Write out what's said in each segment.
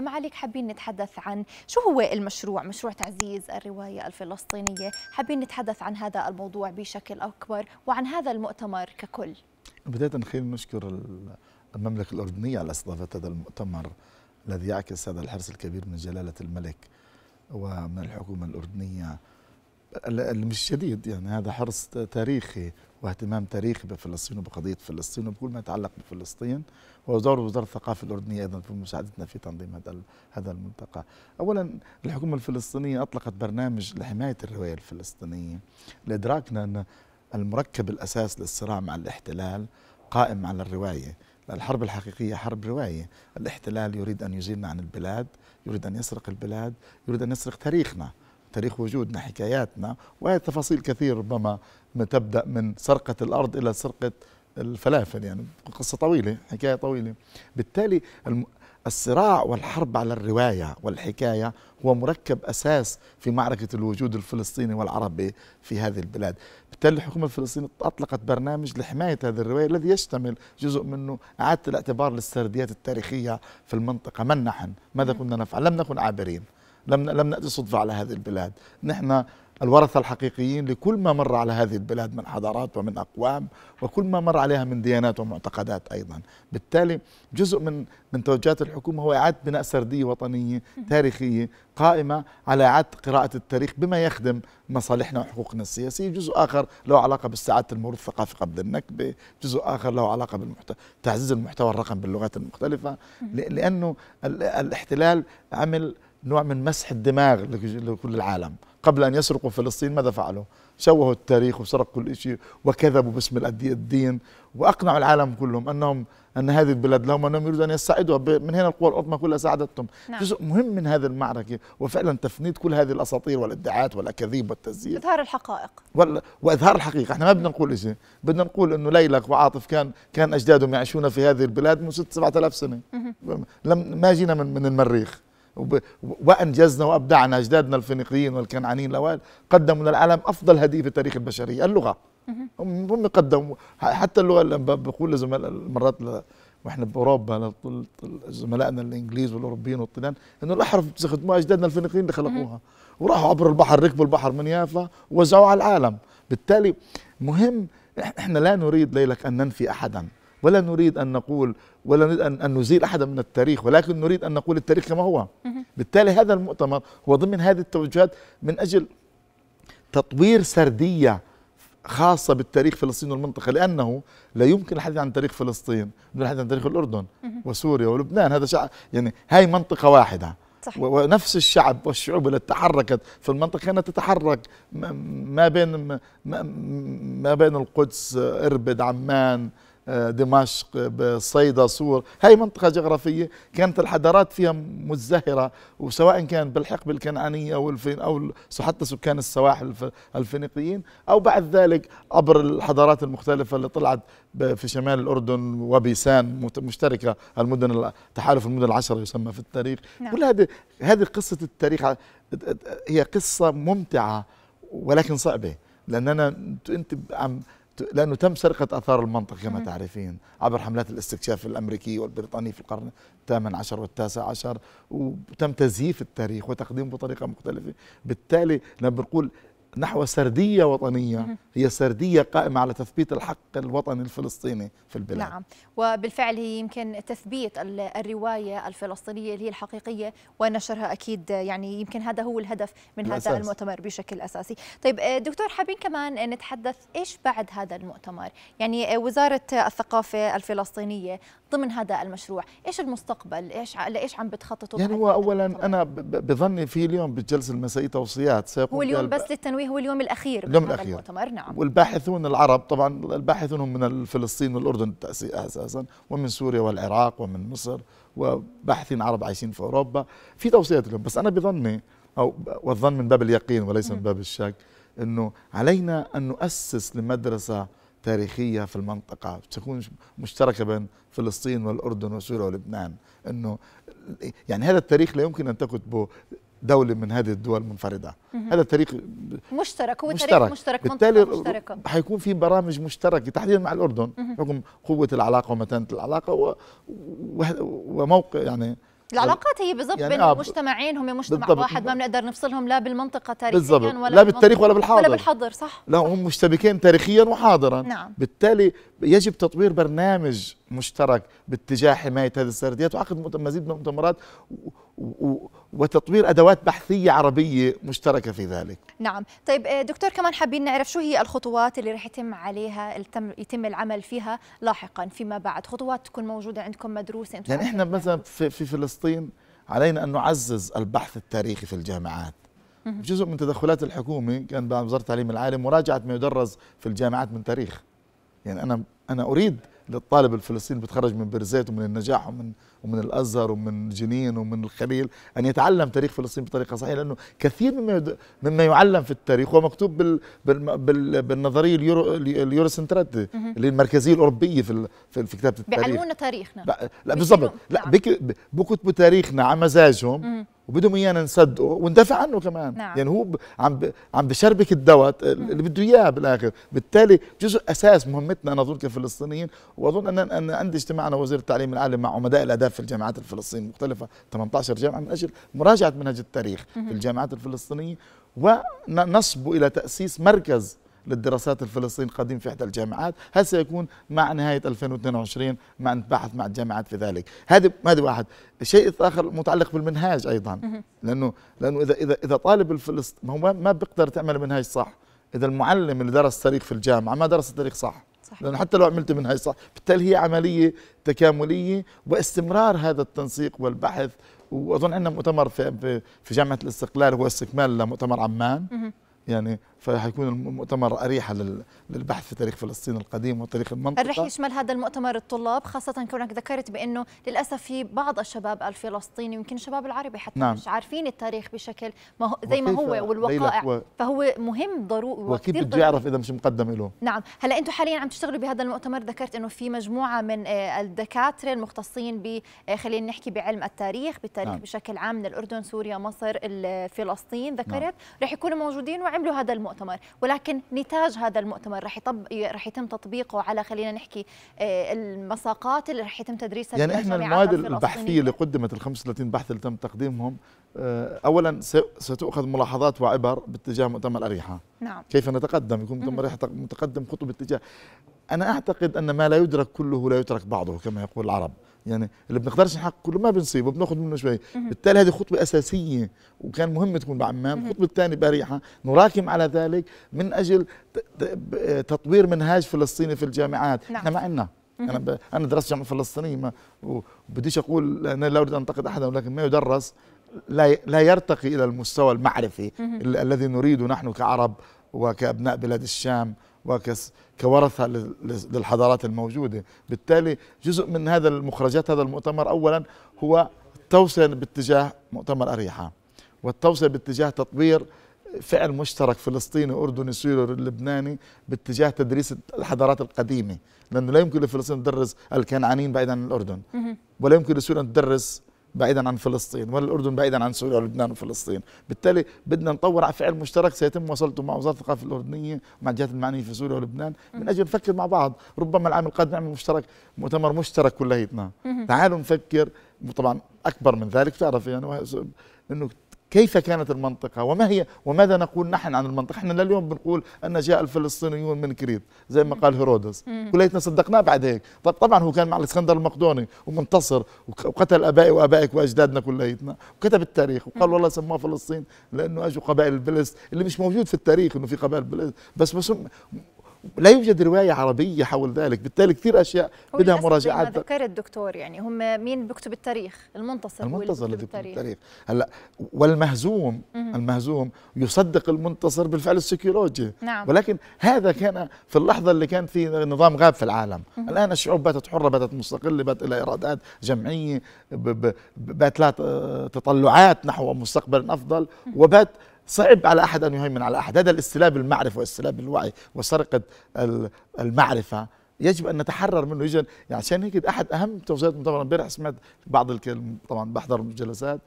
معاليك عليك حابين نتحدث عن شو هو المشروع مشروع تعزيز الرواية الفلسطينية حابين نتحدث عن هذا الموضوع بشكل أكبر وعن هذا المؤتمر ككل بداية خلينا نشكر المملكة الأردنية على استضافة هذا المؤتمر الذي يعكس هذا الحرص الكبير من جلالة الملك ومن الحكومة الأردنية مش جديد يعني هذا حرص تاريخي واهتمام تاريخي بفلسطين وبقضية فلسطين وبكل ما يتعلق بفلسطين ودور وزارة الثقافة الأردنية أيضا في مساعدتنا في تنظيم هذا هذا الملتقى. أولا الحكومة الفلسطينية أطلقت برنامج لحماية الرواية الفلسطينية لإدراكنا أن المركب الأساس للصراع مع الاحتلال قائم على الرواية الحرب الحقيقية حرب رواية الاحتلال يريد أن يزيلنا عن البلاد يريد أن يسرق البلاد يريد أن يسرق تاريخنا تاريخ وجودنا حكاياتنا وهي تفاصيل كثير ربما تبدأ من سرقة الأرض إلى سرقة الفلافل يعني قصة طويلة حكاية طويلة بالتالي الصراع والحرب على الرواية والحكاية هو مركب أساس في معركة الوجود الفلسطيني والعربي في هذه البلاد بالتالي الحكومة الفلسطينية أطلقت برنامج لحماية هذه الرواية الذي يشتمل جزء منه إعادة الاعتبار للسرديات التاريخية في المنطقة من نحن ماذا كنا نفعل لم نكن عابرين لم لم ناتي صدفه على هذه البلاد نحن الورثه الحقيقيين لكل ما مر على هذه البلاد من حضارات ومن اقوام وكل ما مر عليها من ديانات ومعتقدات ايضا بالتالي جزء من من توجهات الحكومه هو اعاده بناء سرديه وطنيه تاريخيه قائمه على اعاده قراءه التاريخ بما يخدم مصالحنا وحقوقنا السياسيه جزء اخر له علاقه باستعاده الموروث الثقافي قبل النكبه جزء اخر له علاقه بالمحت... تعزيز المحتوى الرقمي باللغات المختلفه لانه الاحتلال عمل نوع من مسح الدماغ لكل العالم قبل أن يسرقوا فلسطين ماذا فعلوا شوهوا التاريخ وسرقوا كل شيء وكذبوا باسم الدين وأقنعوا العالم كلهم أنهم أن هذه البلاد لهم أنهم يريدون أن يستعيدوها من هنا القوى العظمى كلها ساعدتهم نعم. جزء مهم من هذه المعركة وفعلا تفنيد كل هذه الأساطير والادعاءات والأكاذيب والتزييف إظهار الحقائق وال... وإظهار الحقيقة إحنا ما بدنا نقول شيء بدنا نقول أنه ليلك وعاطف كان كان أجدادهم يعيشون في هذه البلاد من 6 7000 سنة لم ما جينا من, من المريخ وأنجزنا وأبدعنا أجدادنا الفينيقيين والكنعانيين الأوائل قدموا للعالم أفضل هدية في تاريخ البشرية اللغة هم قدموا حتى اللغة بقول لزملاء مرات واحنا باوروبا زملائنا الانجليز والاوروبيين والطليان انه الاحرف استخدموها اجدادنا الفينيقيين اللي خلقوها وراحوا عبر البحر ركبوا البحر من يافا ووزعوه على العالم بالتالي مهم احنا لا نريد ليلك ان ننفي احدا ولا نريد أن نقول ولا نريد أن, أن نزيل أحدا من التاريخ ولكن نريد أن نقول التاريخ كما هو بالتالي هذا المؤتمر هو ضمن هذه التوجهات من أجل تطوير سردية خاصة بالتاريخ فلسطين والمنطقة لأنه لا يمكن الحديث عن تاريخ فلسطين دون الحديث عن تاريخ الأردن وسوريا ولبنان هذا شعب يعني هاي منطقة واحدة صحيح. ونفس الشعب والشعوب التي تحركت في المنطقة كانت تتحرك ما بين ما بين القدس إربد عمان دمشق بصيدا صور هاي منطقة جغرافية كانت الحضارات فيها مزدهرة وسواء كان بالحقبة الكنعانية أو أو حتى سكان السواحل الفينيقيين أو بعد ذلك عبر الحضارات المختلفة اللي طلعت في شمال الأردن وبيسان مشتركة المدن تحالف المدن العشرة يسمى في التاريخ نعم. كل هذه هذه قصة التاريخ هي قصة ممتعة ولكن صعبة لأننا أنت عم لانه تم سرقه اثار المنطقه كما تعرفين عبر حملات الاستكشاف الامريكي والبريطاني في القرن الثامن عشر والتاسع عشر وتم تزييف التاريخ وتقديمه بطريقه مختلفه بالتالي لما بنقول نحو سردية وطنية هي سردية قائمة على تثبيت الحق الوطني الفلسطيني في البلاد نعم وبالفعل هي يمكن تثبيت الرواية الفلسطينية اللي هي الحقيقية ونشرها أكيد يعني يمكن هذا هو الهدف من الأساس. هذا المؤتمر بشكل أساسي طيب آه، دكتور حابين كمان نتحدث إيش بعد هذا المؤتمر يعني آه، وزارة الثقافة الفلسطينية ضمن هذا المشروع إيش المستقبل إيش إيش عم بتخططوا يعني هو أولا المؤتمر. أنا بظني في اليوم بالجلسة المسائية توصيات هو اليوم بس للتنوية الثانوي هو اليوم الاخير اليوم الاخير المؤتمر نعم والباحثون العرب طبعا الباحثون هم من فلسطين والاردن اساسا ومن سوريا والعراق ومن مصر وباحثين عرب عايشين في اوروبا في توصيات لهم بس انا بظني او والظن من باب اليقين وليس من باب الشك انه علينا ان نؤسس لمدرسه تاريخيه في المنطقه تكون مشتركه بين فلسطين والاردن وسوريا ولبنان انه يعني هذا التاريخ لا يمكن ان تكتبه دوله من هذه الدول منفرده هذا تاريخ مشترك هو مشترك. طريق مشترك بالتالي مشتركه حيكون في برامج مشتركه تحديدا مع الاردن بحكم قوه العلاقه ومتانه العلاقه و... و... وموقع يعني العلاقات هي بالضبط يعني بين آه المجتمعين هم مجتمع بالضبط. واحد ما بنقدر نفصلهم لا بالمنطقة تاريخيا ولا لا بالتاريخ ولا بالحاضر ولا بالحاضر صح لا هم مشتبكين تاريخيا وحاضرا نعم. بالتالي يجب تطوير برنامج مشترك باتجاه حمايه هذه السرديات وعقد مزيد من المؤتمرات وتطوير ادوات بحثيه عربيه مشتركه في ذلك. نعم، طيب آه، دكتور كمان حابين نعرف شو هي الخطوات اللي رح يتم عليها يتم العمل فيها لاحقا فيما بعد، خطوات تكون موجوده عندكم مدروسه انتم يعني احنا مثلا في, في فلسطين علينا ان نعزز البحث التاريخي في الجامعات. جزء من تدخلات الحكومه كان بعد وزاره التعليم العالي مراجعه ما يدرس في الجامعات من تاريخ. يعني انا انا اريد للطالب الفلسطيني بتخرج من بيرزيت ومن النجاح ومن ومن الازهر ومن جنين ومن الخليل ان يتعلم تاريخ فلسطين بطريقه صحيحه لانه كثير مما مما يعلم في التاريخ هو مكتوب بال... بال... بال... بالنظريه اليورو اليوروسنترات اللي المركزيه الاوروبيه في في, في كتابه التاريخ بيعلمونا تاريخنا لا بالضبط لا نعم. بيكتبوا تاريخنا على مزاجهم وبدهم ايانا نصدقه وندافع عنه كمان نعم. يعني هو عم ب... عم بشربك الدواء اللي بده اياه بالاخر بالتالي جزء اساس مهمتنا انا اظن كفلسطينيين واظن ان ان عندي اجتماعنا وزير التعليم العالي مع عمداء الاداب في الجامعات الفلسطينيه المختلفه 18 جامعه من اجل مراجعه منهج التاريخ في الجامعات الفلسطينيه ونصب الى تاسيس مركز للدراسات الفلسطينية القديم في إحدى الجامعات هل سيكون مع نهاية 2022 مع نتبحث مع الجامعات في ذلك هذا هذا واحد الشيء الآخر متعلق بالمنهاج أيضا لأنه لأنه إذا إذا إذا طالب الفلسطيني ما ما بيقدر تعمل منهاج صح إذا المعلم اللي درس تاريخ في الجامعة ما درس التاريخ صح صحيح. لأنه حتى لو عملت منهاج صح بالتالي هي عملية تكاملية واستمرار هذا التنسيق والبحث واظن عندنا مؤتمر في في جامعه الاستقلال هو استكمال لمؤتمر عمان يعني فحيكون المؤتمر أريحة للبحث في تاريخ فلسطين القديم وتاريخ المنطقة رح يشمل هذا المؤتمر الطلاب خاصة كونك ذكرت بأنه للأسف في بعض الشباب الفلسطيني يمكن الشباب العربي حتى نعم. مش عارفين التاريخ بشكل ما هو زي ما هو والوقائع و... فهو مهم ضروري وكيف بده يعرف إذا مش مقدم له نعم هلا أنتم حاليا عم تشتغلوا بهذا المؤتمر ذكرت أنه في مجموعة من آه، الدكاترة المختصين ب آه، خلينا نحكي بعلم التاريخ بالتاريخ نعم. بشكل عام من الأردن سوريا مصر فلسطين ذكرت نعم. رح يكونوا موجودين وعملوا هذا المؤتمر المؤتمر ولكن نتاج هذا المؤتمر رح يطب رح يتم تطبيقه على خلينا نحكي آه، المساقات اللي رح يتم تدريسها يعني احنا المواد البحثيه اللي قدمت ال 35 بحث اللي تم تقديمهم آه، اولا ستؤخذ ملاحظات وعبر باتجاه مؤتمر اريحه نعم كيف نتقدم يكون مؤتمر اريحه متقدم خطوه باتجاه انا اعتقد ان ما لا يدرك كله لا يترك بعضه كما يقول العرب يعني اللي بنقدرش نحقق كله ما بنصيبه بناخد منه شوي بالتالي هذه خطوه اساسيه وكان مهم تكون بعمان الخطوه الثانيه بريحه نراكم على ذلك من اجل تطوير منهاج فلسطيني في الجامعات نعم. احنا ما عندنا انا ب... انا درست جامعه فلسطينيه ما وبديش اقول انا لا اريد ان انتقد احدا ولكن ما يدرس لا لا يرتقي الى المستوى المعرفي الذي نريده نحن كعرب وكابناء بلاد الشام وكورثة للحضارات الموجودة بالتالي جزء من هذا المخرجات هذا المؤتمر أولا هو التوصل باتجاه مؤتمر أريحة والتوصل باتجاه تطوير فعل مشترك فلسطيني أردني سوري لبناني باتجاه تدريس الحضارات القديمة لأنه لا يمكن لفلسطين تدرس الكنعانيين بعيدا عن الأردن ولا يمكن لسوريا تدرس بعيدا عن فلسطين ولا الأردن بعيدا عن سوريا ولبنان وفلسطين بالتالي بدنا نطور على فعل مشترك سيتم مواصلته مع وزارة الثقافة الأردنية مع الجهات المعنية في سوريا ولبنان من أجل نفكر مع بعض ربما العام القادم نعمل مشترك مؤتمر مشترك كليتنا تعالوا نفكر طبعا أكبر من ذلك تعرف يعني أنه كيف كانت المنطقة وما هي وماذا نقول نحن عن المنطقة احنا لليوم بنقول أن جاء الفلسطينيون من كريت زي ما قال هيرودس كليتنا صدقناه بعد هيك طبعا هو كان مع الاسكندر المقدوني ومنتصر وقتل أبائي وأبائك وأجدادنا كليتنا وكتب التاريخ وقال والله سموها فلسطين لأنه أجوا قبائل البلس اللي مش موجود في التاريخ أنه في قبائل بلس بس بس لا يوجد روايه عربيه حول ذلك بالتالي كثير اشياء بدها مراجعات ذكر الدكتور يعني هم مين بيكتب التاريخ المنتصر المنتصر اللي بيكتب التاريخ, هلا والمهزوم المهزوم يصدق المنتصر بالفعل السيكولوجي نعم. ولكن هذا كان في اللحظه اللي كان في نظام غاب في العالم مم. الان الشعوب باتت حره باتت مستقله بات لها ارادات جمعيه بات لها تطلعات نحو مستقبل افضل وبات صعب على أحد أن يهيمن على أحد هذا الاستلاب المعرفة واستلاب الوعي وسرقة المعرفة يجب ان نتحرر منه يجب يعني عشان هيك احد اهم توصيات المؤتمر امبارح سمعت بعض الكلم طبعا بحضر جلسات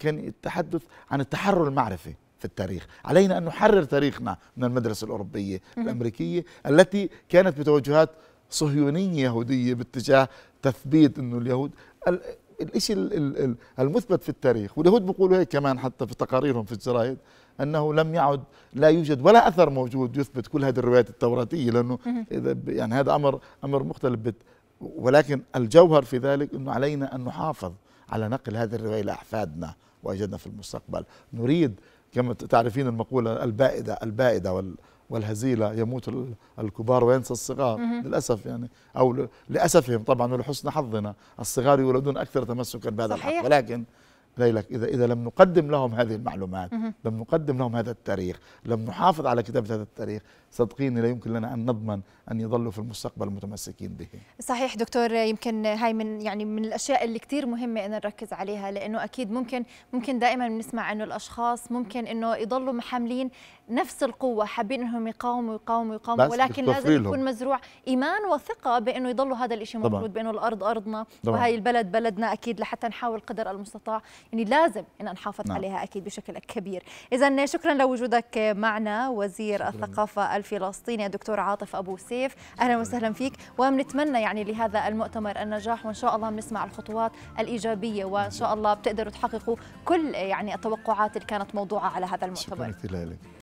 كان التحدث عن التحرر المعرفي في التاريخ علينا ان نحرر تاريخنا من المدرسه الاوروبيه الامريكيه التي كانت بتوجهات صهيونيه يهوديه باتجاه تثبيت انه اليهود الشيء المثبت في التاريخ واليهود بيقولوا هيك كمان حتى في تقاريرهم في الجرايد انه لم يعد لا يوجد ولا اثر موجود يثبت كل هذه الروايات التوراتيه لانه اذا يعني هذا امر امر مختلف ولكن الجوهر في ذلك انه علينا ان نحافظ على نقل هذه الروايه لاحفادنا واجدنا في المستقبل نريد كما تعرفين المقوله البائده البائده وال والهزيلة يموت الكبار وينسى الصغار للأسف يعني أو لأسفهم طبعا ولحسن حظنا الصغار يولدون أكثر تمسكا بهذا الحق ولكن ليلك إذا إذا لم نقدم لهم هذه المعلومات لم نقدم لهم هذا التاريخ لم نحافظ على كتابة هذا التاريخ صدقيني لا يمكن لنا أن نضمن أن يظلوا في المستقبل متمسكين به صحيح دكتور يمكن هاي من يعني من الأشياء اللي كثير مهمة أن نركز عليها لأنه أكيد ممكن ممكن دائما بنسمع أنه الأشخاص ممكن أنه يضلوا محملين نفس القوة حابين أنهم يقاوموا يقاوموا يقاوموا ولكن لازم يكون مزروع إيمان وثقة بأنه يضلوا هذا الإشي موجود بأنه الأرض أرضنا طبعا. وهي البلد بلدنا أكيد لحتى نحاول قدر المستطاع يعني لازم ان نحافظ نعم. عليها اكيد بشكل كبير اذا شكرا لوجودك معنا وزير شكرا. الثقافه الفلسطيني الدكتور عاطف ابو سيف اهلا وسهلا فيك وبنتمنى يعني لهذا المؤتمر النجاح وان شاء الله بنسمع الخطوات الايجابيه وان شاء الله بتقدروا تحققوا كل يعني التوقعات اللي كانت موضوعه على هذا المؤتمر شكرا لك